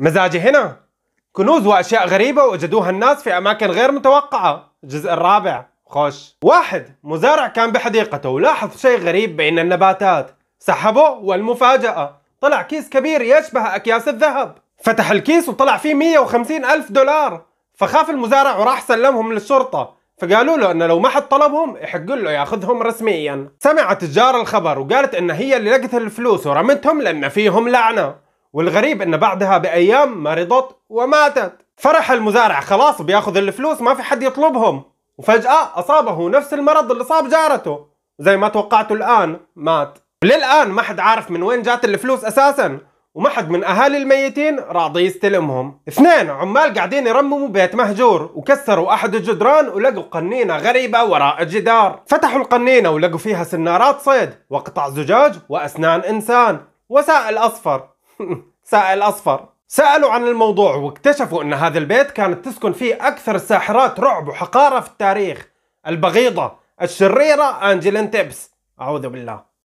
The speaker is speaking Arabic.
مزاجي هنا كنوز وأشياء غريبة وجدوها الناس في أماكن غير متوقعة الجزء الرابع خوش واحد مزارع كان بحديقته ولاحظ شيء غريب بين النباتات سحبه والمفاجأة طلع كيس كبير يشبه أكياس الذهب فتح الكيس وطلع فيه 150 ألف دولار فخاف المزارع وراح سلمهم للشرطة فقالوا له انه لو ما حد طلبهم يحق له ياخذهم رسميا سمعت تجار الخبر وقالت ان هي اللي لقت الفلوس ورمتهم لان فيهم لعنه والغريب ان بعدها بايام مرضت وماتت فرح المزارع خلاص بياخذ الفلوس ما في حد يطلبهم وفجأة أصابه نفس المرض اللي صاب جارته زي ما توقعته الآن مات وللان ما حد عارف من وين جات الفلوس أساسا وما حد من أهالي الميتين راضي يستلمهم اثنين عمال قاعدين يرمموا بيت مهجور وكسروا أحد الجدران ولقوا قنينة غريبة وراء الجدار فتحوا القنينة ولقوا فيها سنارات صيد وقطع زجاج وأسنان إنسان وسائل أصفر سائل أصفر سألوا عن الموضوع واكتشفوا أن هذا البيت كانت تسكن فيه أكثر الساحرات رعب وحقارة في التاريخ البغيضة الشريرة أنجلين تيبس أعوذ بالله